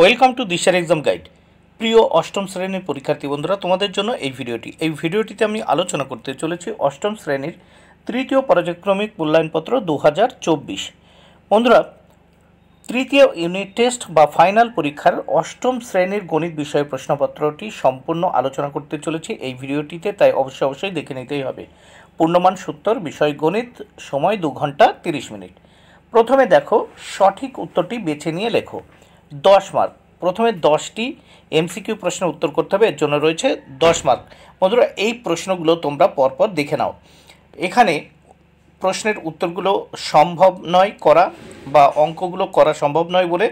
welcome to দিশার exam guide প্রিয় অষ্টম শ্রেণীর পরীক্ষার্থী বন্ধুরা তোমাদের জন্য এই ভিডিওটি এই ভিডিওটিতে আমি আলোচনা করতে চলেছি অষ্টম শ্রেণীর তৃতীয় পর্যায়ক্রমিক মূল্যায়নপত্র দু হাজার চব্বিশ বন্ধুরা তৃতীয় ইউনিট টেস্ট বা ফাইনাল পরীক্ষার অষ্টম শ্রেণীর গণিত বিষয়ে প্রশ্নপত্রটি সম্পূর্ণ আলোচনা করতে চলেছি এই ভিডিওটিতে তাই অবশ্যই অবশ্যই দেখে নিতেই হবে পূর্ণমান সত্তর বিষয় গণিত সময় দু ঘন্টা তিরিশ মিনিট প্রথমে দেখো সঠিক উত্তরটি বেছে নিয়ে লেখো দশ মার্ক প্রথমে দশটি এমসিকিউ প্রশ্নের উত্তর করতে হবে এর জন্য রয়েছে দশ মার্ক বন্ধুরা এই প্রশ্নগুলো তোমরা পরপর দেখে নাও এখানে প্রশ্নের উত্তরগুলো সম্ভব নয় করা বা অঙ্কগুলো করা সম্ভব নয় বলে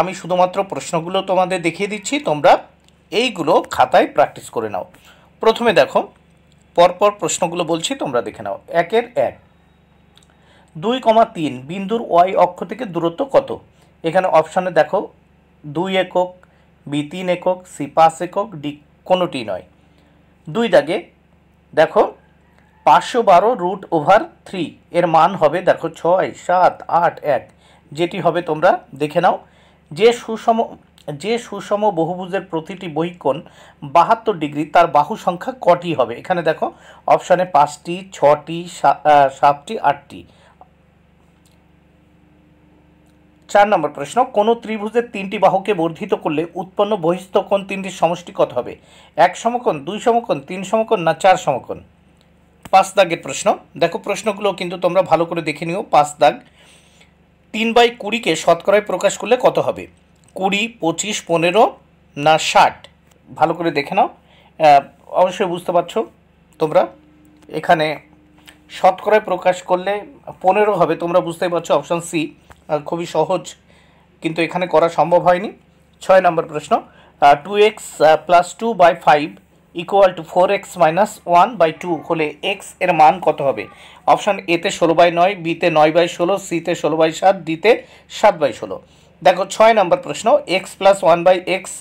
আমি শুধুমাত্র প্রশ্নগুলো তোমাদের দেখিয়ে দিচ্ছি তোমরা এইগুলো খাতায় প্র্যাকটিস করে নাও প্রথমে দেখো পরপর প্রশ্নগুলো বলছি তোমরা দেখে নাও একের এক দুই কমা তিন বিন্দুর ওয়াই অক্ষ থেকে দূরত্ব কত এখানে অপশানে দেখো দুই একক বি তিন একক সি পাঁচ একক ডি কোনোটি নয় দুই দাগে দেখো পাঁচশো বারো রুট ওভার থ্রি এর মান হবে দেখো ছয় সাত আট এক যেটি হবে তোমরা দেখে নাও যে সুষম যে সুষম বহুভুজের প্রতিটি বহিকোণ বাহাত্তর ডিগ্রি তার বাহু সংখ্যা কটি হবে এখানে দেখো অপশানে পাঁচটি ছটি সাতটি আটটি চার নম্বর প্রশ্ন কোনো ত্রিভুজের তিনটি বাহুকে বর্ধিত করলে উৎপন্ন বহিস্থ তিনটির সমষ্টি কত হবে এক সমকোণ দুই সমকোণ তিন সমকোণ না চার সমকোণ পাঁচ দাগের প্রশ্ন দেখো প্রশ্নগুলো কিন্তু তোমরা ভালো করে দেখে নিও পাঁচ দাগ তিন বাই কুড়িকে শতকরায় প্রকাশ করলে কত হবে কুড়ি পঁচিশ পনেরো না ষাট ভালো করে দেখে নাও অবশ্যই বুঝতে পারছ তোমরা এখানে শতকরায় প্রকাশ করলে পনেরো হবে তোমরা বুঝতেই পারছো অপশান সি খুবই সহজ কিন্তু এখানে করা সম্ভব হয়নি ছয় নম্বর প্রশ্ন two x plus two by five equal to four x minus one by two হলে এক্স এর মান কত হবে অপশান এতে ষোলো বাই নয় বিতে নয় বাই ষোলো সিতে ষোলো বাই সাত ডিতে সাত বাই ষোলো দেখো ছয় নম্বর প্রশ্ন x plus one by x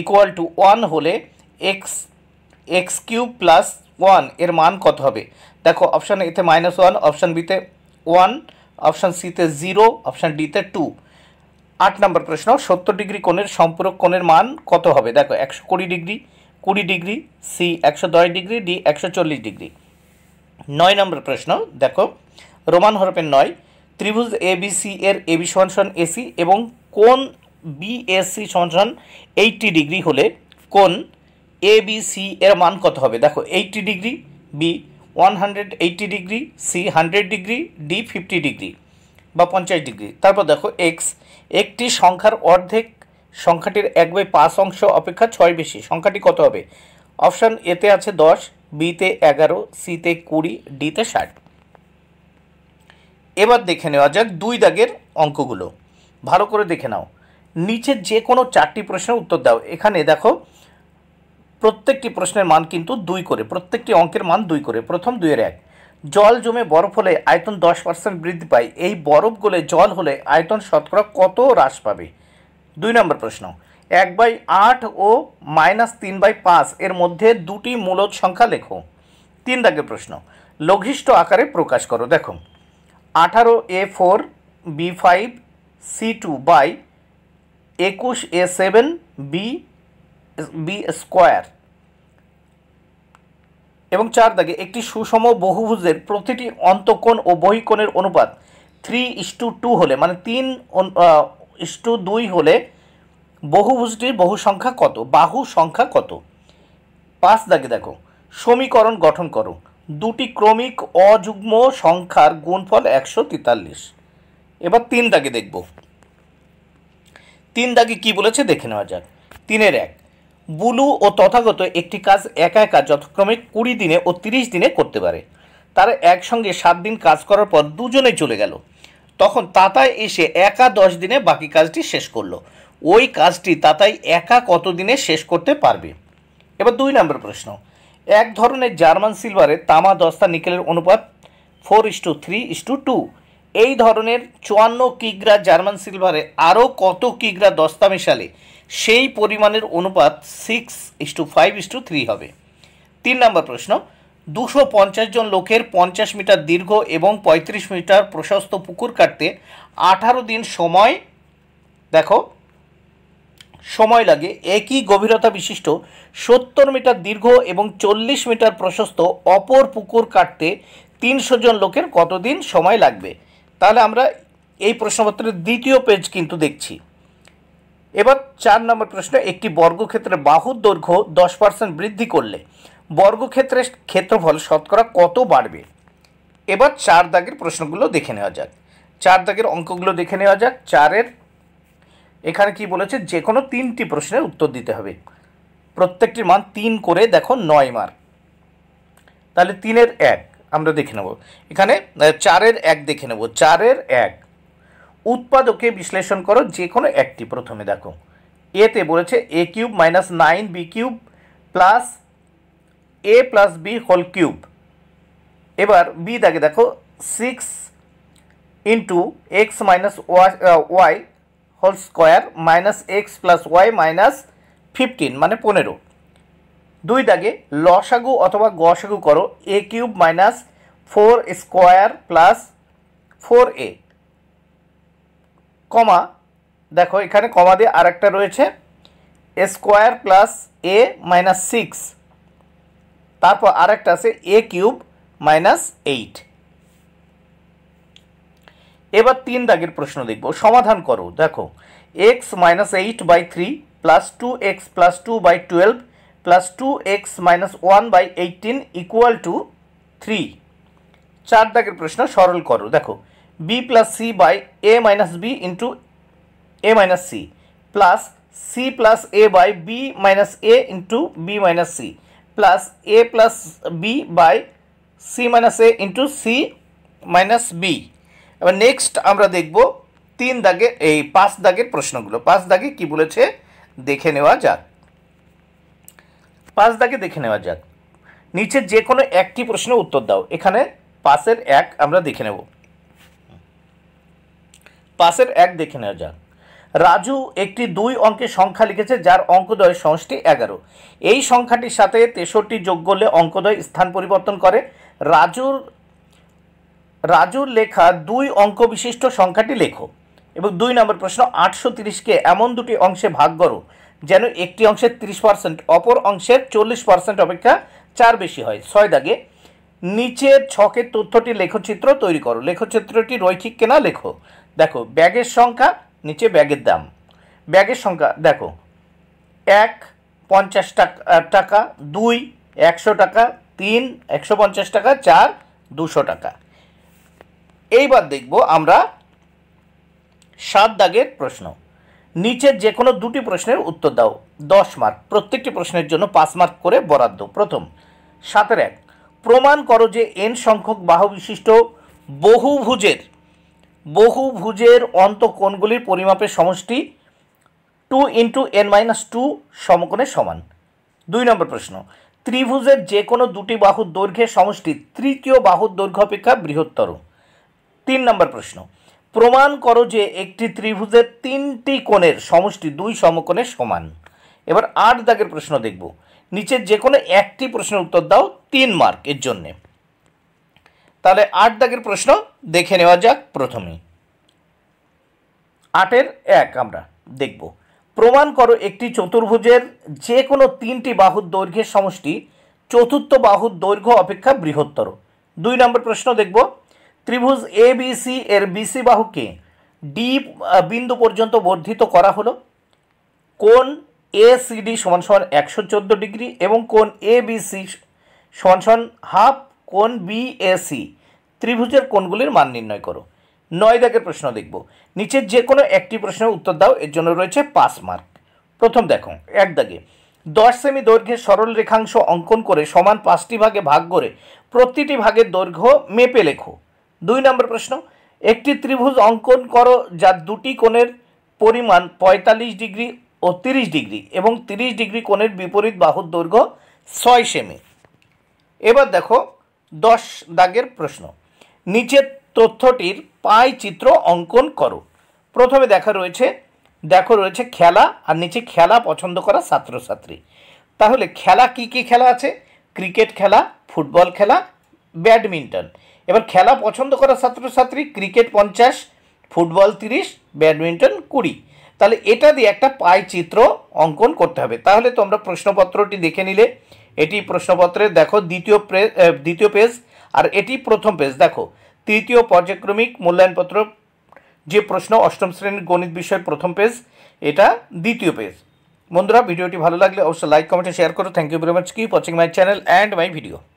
equal to one হলে x x cube plus one এর মান কত হবে দেখো অপশান এতে মাইনাস ওয়ান অপশান বিতে ওয়ান অপশান সিতে জিরো অপশান ডিতে টু আট নম্বর প্রশ্ন সত্তর ডিগ্রি কোণের সম্পূরক কোণের মান কত হবে দেখো একশো কুড়ি ডিগ্রি কুড়ি ডিগ্রি সি একশো দশ ডিগ্রি ডি একশো চল্লিশ ডিগ্রি নয় নম্বর প্রশ্ন দেখো রোমান হরফের নয় ত্রিভুজ এ বি সি এর এ বি সমান এসি এবং কোন বি বিএসসি সমান এইটটি ডিগ্রি হলে কোন এ বি সি এর মান কত হবে দেখো eighty degree B 180 degree C hundred degree D fifty degree বা পঞ্চাশ ডিগ্রি তারপর দেখো এক্স একটি সংখ্যার অর্ধেক সংখ্যাটির এক বাই পাঁচ অংশ অপেক্ষা ছয় বেশি সংখ্যাটি কত হবে অপশান এতে আছে দশ বিতে এগারো সিতে কুড়ি ডিতে ষাট এবার দেখে নেওয়া যাক দুই দাগের অঙ্কগুলো ভালো করে দেখে নাও নিচে যে কোনো চারটি প্রশ্নের উত্তর দাও এখানে দেখো প্রত্যেকটি প্রশ্নের মান কিন্তু দুই করে প্রত্যেকটি অঙ্কের মান দুই করে প্রথম দুইয়ের এক জল জমে বরফ হলে আয়তন দশ পার্সেন্ট বৃদ্ধি পায় এই বরফ গলে জল হলে আয়তন শতকরা কত হ্রাস পাবে দুই নম্বর প্রশ্ন এক বাই আট ও মাইনাস তিন বাই পাঁচ এর মধ্যে দুটি মূলত সংখ্যা লেখো তিন দাগের প্রশ্ন লঘিষ্ঠ আকারে প্রকাশ করো দেখো আঠারো A four B five C two by একুশ A seven B B square এবং চার দাগে একটি সুষম বহুভুজের প্রতিটি অন্তকোণ ও বহিকোণের অনুপাত থ্রি ইস্টু টু হলে মানে তিন ইস্টু দুই হলে বহুভুজটির বহু সংখ্যা কত বাহু সংখ্যা কত পাঁচ দাগে দেখো সমীকরণ গঠন করো দুটি ক্রমিক অযুগ্ম সংখ্যার গুণফল একশো তেতাল্লিশ এবার তিন দাগে দেখব তিন দাগে কি বলেছে দেখে নেওয়া যাক তিনের এক বুলু ও তথাগত একটি কাজ একা একা যথাক্রমে কুড়ি দিনে ও তিরিশ দিনে করতে পারে তারা একসঙ্গে সাত দিন কাজ করার পর দুজনে চলে গেল তখন তাতাই এসে একা দশ দিনে বাকি কাজটি শেষ করলো ওই কাজটি তাতাই একা কত দিনে শেষ করতে পারবে এবার দুই নম্বর প্রশ্ন এক ধরনের জার্মান সিলভারে তামা দস্তা নিকেলের অনুপাত four is to three is to two এই ধরনের চুয়ান্ন কিগ্রা জার্মান সিলভারে আরও কত কিগ্রা দস্তা মেশালে সেই পরিমাণের অনুপাত six is to five is to three হবে তিন নম্বর প্রশ্ন দুশো পঞ্চাশ জন লোকের পঞ্চাশ মিটার দীর্ঘ এবং ৩৫ মিটার প্রশস্ত পুকুর কাটতে আঠারো দিন সময় দেখো সময় লাগে একই গভীরতা বিশিষ্ট সত্তর মিটার দীর্ঘ এবং চল্লিশ মিটার প্রশস্ত অপর পুকুর কাটতে তিনশো জন লোকের কতদিন সময় লাগবে তাহলে আমরা এই প্রশ্নপত্রের দ্বিতীয় পেজ কিন্তু দেখছি এবার চার নম্বর প্রশ্ন একটি বর্গক্ষেত্রের বাহুর দৈর্ঘ্য দশ পার্সেন্ট বৃদ্ধি করলে বর্গক্ষেত্রের ক্ষেত্রফল শতকরা কত বাড়বে এবার চার দাগের প্রশ্নগুলো দেখে নেওয়া যাক চার দাগের অঙ্কগুলো দেখে নেওয়া যাক চারের এখানে কি বলেছে যে কোনো তিনটি প্রশ্নের উত্তর দিতে হবে প্রত্যেকটির মান তিন করে দেখো নয় মার্ক তাহলে তিনের এক আমরা দেখে নেব এখানে চারের এক দেখে নেব চারের এক উৎপাদকে বিশ্লেষণ করো যে কোনো একটি প্রথমে দেখো এতে বলেছে A cube minus nine B cube plus A plus B whole cube এবার বি দাগে দেখো six into x minus y whole square minus x plus y minus fifteen মানে পনেরো দুই দাগে লসাগু অথবা গসাগু করো A cube minus four square plus four A comma দেখো এখানে কমা দিয়ে আরেকটা রয়েছে square plus A minus six তারপর আরেকটা আছে এ কিউব মাইনাস এইট এবার তিন দাগের প্রশ্ন দেখব সমাধান করো দেখো x minus eight by three plus two x plus two by twelve plus two x minus one by eighteen equal to three চার দাগের প্রশ্ন সরল করো দেখো B plus C by A minus B into A minus C plus C plus A by B minus A into B minus C plus A plus B by C minus A into C minus B এবার next আমরা দেখব তিন দাগে এই পাঁচ দাগের প্রশ্নগুলো পাঁচ দাগে কি বলেছে দেখে নেওয়া যাক পাঁচ দাগে দেখে নেওয়া যাক নিচে যে কোনো একটি প্রশ্নের উত্তর দাও এখানে পাশের এক আমরা দেখে নেব পাশের এক দেখে নেওয়া যাক রাজু একটি দুই অঙ্কের সংখ্যা লিখেছে যার অঙ্কদয় সমষ্টি এগারো এই সংখ্যাটির সাথে তেষট্টি যোগ করলে অঙ্কদয় স্থান পরিবর্তন করে রাজুর রাজুর লেখা দুই অঙ্ক বিশিষ্ট সংখ্যাটি লেখো এবং দুই নম্বর প্রশ্ন আটশো তিরিশকে এমন দুটি অংশে ভাগ করো যেন একটি অংশের তিরিশ পার্সেন্ট অপর অংশের চল্লিশ পার্সেন্ট অপেক্ষা চার বেশি হয় ছয় দাগে নিচের ছকের তথ্যটি লেখচিত্র তৈরি করো লেখচিত্রটি রৈখিক কেনা লেখো দেখো ব্যাগের সংখ্যা নিচে ব্যাগের দাম ব্যাগের সংখ্যা দেখো এক পঞ্চাশ টাকা টাকা দুই একশো টাকা তিন একশো পঞ্চাশ টাকা চার দুশো টাকা এইবার দেখব আমরা সাত দাগের প্রশ্ন নিচের যে কোনো দুটি প্রশ্নের উত্তর দাও দশ মার্ক প্রত্যেকটি প্রশ্নের জন্য পাঁচ মার্ক করে বরাদ্দ প্রথম সাতের এক প্রমাণ করো যে এন সংখ্যক বাহু বিশিষ্ট বহুভুজের বহুভুজের অন্তকোণগুলির পরিমাপের সমষ্টি two into n minus two সমকোণের সমান দুই নম্বর প্রশ্ন ত্রিভুজের যে কোনো দুটি বাহুর দৈর্ঘ্যের সমষ্টি তৃতীয় বাহুর দৈর্ঘ্য অপেক্ষা বৃহত্তর তিন নম্বর প্রশ্ন প্রমাণ করো যে একটি ত্রিভুজের তিনটি কোণের সমষ্টি দুই সমকোণের সমান এবার আট দাগের প্রশ্ন দেখব নিচের যে কোনো একটি প্রশ্নের উত্তর দাও তিন মার্ক এর জন্যে তাহলে আট দাগের প্রশ্ন দেখে নেওয়া যাক প্রথমে আটের এক আমরা দেখব প্রমাণ করো একটি চতুর্ভুজের যে কোনো তিনটি বাহুর দৈর্ঘ্যের সমষ্টি চতুর্থ বাহুর দৈর্ঘ্য অপেক্ষা বৃহত্তর দুই নম্বর প্রশ্ন দেখব ত্রিভুজ এ বি সি এর বিসি বাহুকে ডি বিন্দু পর্যন্ত বর্ধিত করা হলো কোন এ সিডি সমান সমান একশো চোদ্দো ডিগ্রি এবং কোন এ বিসি সমান সমান হাফ কোন বিএসি ত্রিভুজের কোণগুলির মান নির্ণয় করো নয় দাগের প্রশ্ন দেখব নিচের যে কোনো একটি প্রশ্নের উত্তর দাও এর জন্য রয়েছে পাঁচ মার্ক প্রথম দেখো এক দাগে দশ সেমি দৈর্ঘ্যের সরল রেখাংশ অঙ্কন করে সমান পাঁচটি ভাগে ভাগ করে প্রতিটি ভাগের দৈর্ঘ্য মেপে লেখো দুই নম্বর প্রশ্ন একটি ত্রিভুজ অঙ্কন করো যার দুটি কোণের পরিমাণ পঁয়তাল্লিশ ডিগ্রি ও তিরিশ ডিগ্রি এবং তিরিশ ডিগ্রি কোণের বিপরীত বাহুর দৈর্ঘ্য ছয় সেমি এবার দেখো দশ দাগের প্রশ্ন নিচের তথ্যটির পাই চিত্র অঙ্কন করো প্রথমে দেখা রয়েছে দেখো রয়েছে খেলা আর নিচে খেলা পছন্দ করা ছাত্রছাত্রী তাহলে খেলা কি কি খেলা আছে ক্রিকেট খেলা ফুটবল খেলা ব্যাডমিন্টন এবার খেলা পছন্দ করা ছাত্রছাত্রী ক্রিকেট পঞ্চাশ ফুটবল তিরিশ ব্যাডমিন্টন কুড়ি তাহলে এটা দিয়ে একটা পাই চিত্র অঙ্কন করতে হবে তাহলে তোমরা প্রশ্নপত্রটি দেখে নিলে এটি প্রশ্নপত্রে দেখো দ্বিতীয় দ্বিতীয় পেজ আর এটি প্রথম পেজ দেখো তৃতীয় পর্যায়ক্রমিক মূল্যায়নপত্র যে প্রশ্ন অষ্টম শ্রেণীর গণিত বিষয়ের প্রথম পেজ এটা দ্বিতীয় পেজ বন্ধুরা ভিডিওটি ভালো লাগলে অবশ্যই লাইক কমেন্ট শেয়ার করো থ্যাংক ইউ ভেরি মাচ কি watching my channel and my video